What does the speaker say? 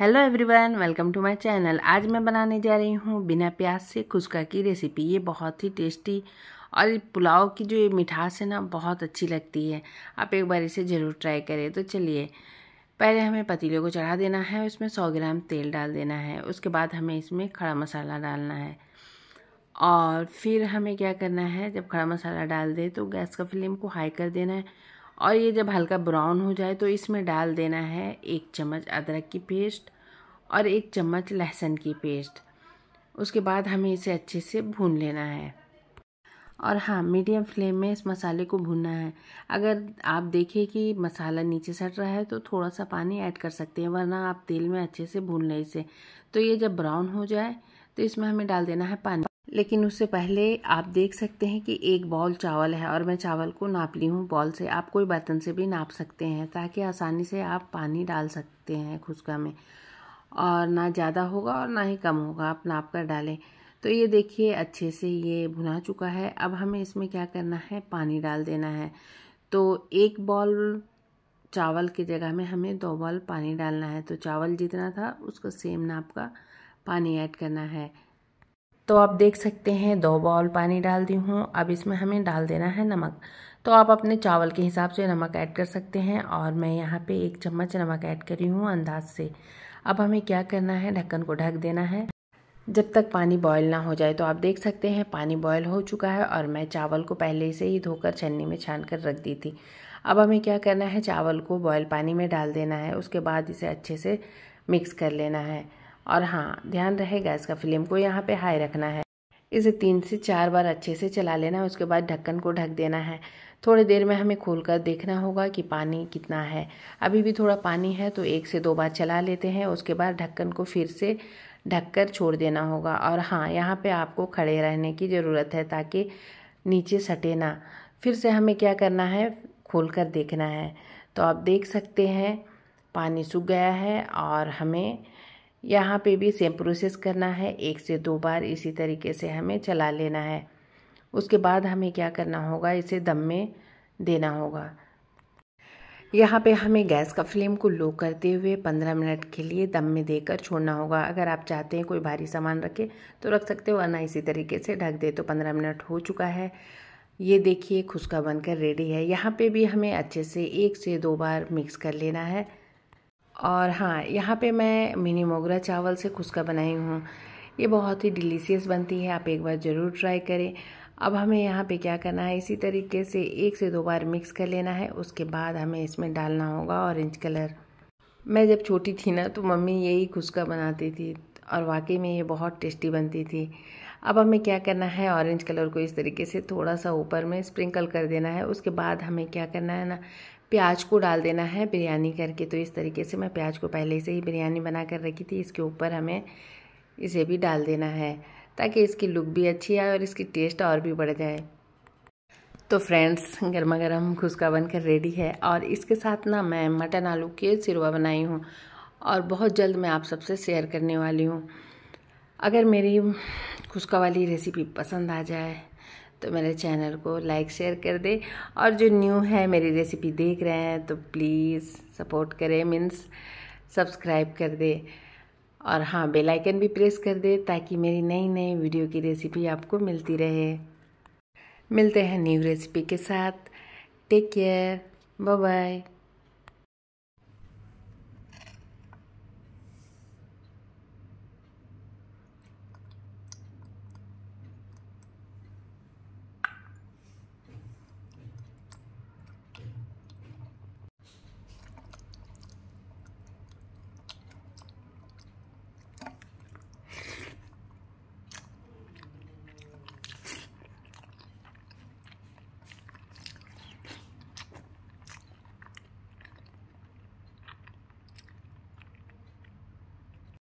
hello everyone welcome to my channel आज मैं बनाने जा रही हूँ बिना प्याज से खुशका की रेसिपी ये बहुत ही टेस्टी और पुलाव की जो ये मिठास है ना बहुत अच्छी लगती है आप एक बार इसे ज़रूर ट्राई करें तो चलिए पहले हमें पतीले को चढ़ा देना है उसमें सौ ग्राम तेल डाल देना है उसके बाद हमें इसमें खड़ा मसाला डालना है और फिर हमें क्या करना है जब खड़ा मसाला डाल दे तो गैस का फ्लेम को हाई कर देना है और ये जब हल्का ब्राउन हो जाए तो इसमें डाल देना है एक चम्मच अदरक की पेस्ट और एक चम्मच लहसुन की पेस्ट उसके बाद हमें इसे अच्छे से भून लेना है और हाँ मीडियम फ्लेम में इस मसाले को भूनना है अगर आप देखें कि मसाला नीचे सट रहा है तो थोड़ा सा पानी ऐड कर सकते हैं वरना आप तेल में अच्छे से भून लें इसे तो ये जब ब्राउन हो जाए तो इसमें हमें डाल देना है पानी लेकिन उससे पहले आप देख सकते हैं कि एक बॉल चावल है और मैं चावल को नाप ली हूँ बॉल से आप कोई बर्तन से भी नाप सकते हैं ताकि आसानी से आप पानी डाल सकते हैं खुशका में और ना ज़्यादा होगा और ना ही कम होगा आप नाप कर डालें तो ये देखिए अच्छे से ये भुना चुका है अब हमें इसमें क्या करना है पानी डाल देना है तो एक बॉल चावल की जगह में हमें दो बॉल पानी डालना है तो चावल जितना था उसका सेम नाप का पानी ऐड करना है तो आप देख सकते हैं दो बाउल पानी डाल दी हूँ अब इसमें हमें डाल देना है नमक तो आप अपने चावल के हिसाब से नमक ऐड कर सकते हैं और मैं यहाँ पे एक चम्मच नमक ऐड करी हूँ अंदाज से अब हमें क्या करना है ढक्कन को ढक देना है जब तक पानी बॉयल ना हो जाए तो आप देख सकते हैं पानी बॉयल हो चुका है और मैं चावल को पहले से ही धोकर छन्नी में छान कर रख दी थी अब हमें क्या करना है चावल को बॉयल पानी में डाल देना है उसके बाद इसे अच्छे से मिक्स कर लेना है और हाँ ध्यान रहे गैस का फ्लेम को यहाँ पे हाई रखना है इसे तीन से चार बार अच्छे से चला लेना है उसके बाद ढक्कन को ढक देना है थोड़ी देर में हमें खोलकर देखना होगा कि पानी कितना है अभी भी थोड़ा पानी है तो एक से दो बार चला लेते हैं उसके बाद ढक्कन को फिर से ढककर छोड़ देना होगा और हाँ यहाँ पे आपको खड़े रहने की ज़रूरत है ताकि नीचे सटे ना फिर से हमें क्या करना है खोल कर देखना है तो आप देख सकते हैं पानी सूख गया है और हमें यहाँ पे भी सेम प्रोसेस करना है एक से दो बार इसी तरीके से हमें चला लेना है उसके बाद हमें क्या करना होगा इसे दम में देना होगा यहाँ पे हमें गैस का फ्लेम को लो करते हुए 15 मिनट के लिए दम में देकर छोड़ना होगा अगर आप चाहते हैं कोई भारी सामान रखें तो रख सकते हो वरना इसी तरीके से ढक दे तो 15 मिनट हो चुका है ये देखिए खुशका बनकर रेडी है यहाँ पे भी हमें अच्छे से एक से दो बार मिक्स कर लेना है और हाँ यहाँ पे मैं मिनी मोगरा चावल से खुशका बनाई हूँ ये बहुत ही डिलीशियस बनती है आप एक बार ज़रूर ट्राई करें अब हमें यहाँ पे क्या करना है इसी तरीके से एक से दो बार मिक्स कर लेना है उसके बाद हमें इसमें डालना होगा ऑरेंज कलर मैं जब छोटी थी ना तो मम्मी यही खुशका बनाती थी और वाकई में ये बहुत टेस्टी बनती थी अब हमें क्या करना है ऑरेंज कलर को इस तरीके से थोड़ा सा ऊपर में स्प्रिंकल कर देना है उसके बाद हमें क्या करना है ना प्याज को डाल देना है बिरयानी करके तो इस तरीके से मैं प्याज को पहले से ही बिरयानी बना कर रखी थी इसके ऊपर हमें इसे भी डाल देना है ताकि इसकी लुक भी अच्छी आए और इसकी टेस्ट और भी बढ़ जाए तो फ्रेंड्स गर्मा गर्म खुशका बनकर रेडी है और इसके साथ ना मैं मटन आलू के सिरवा बनाई हूँ और बहुत जल्द मैं आप सबसे शेयर करने वाली हूँ अगर मेरी खुशका वाली रेसिपी पसंद आ जाए तो मेरे चैनल को लाइक शेयर कर दे और जो न्यू है मेरी रेसिपी देख रहे हैं तो प्लीज़ सपोर्ट करें मीन्स सब्सक्राइब कर दे और हाँ बेल आइकन भी प्रेस कर दे ताकि मेरी नई नई वीडियो की रेसिपी आपको मिलती रहे मिलते हैं न्यू रेसिपी के साथ टेक केयर बाय बाय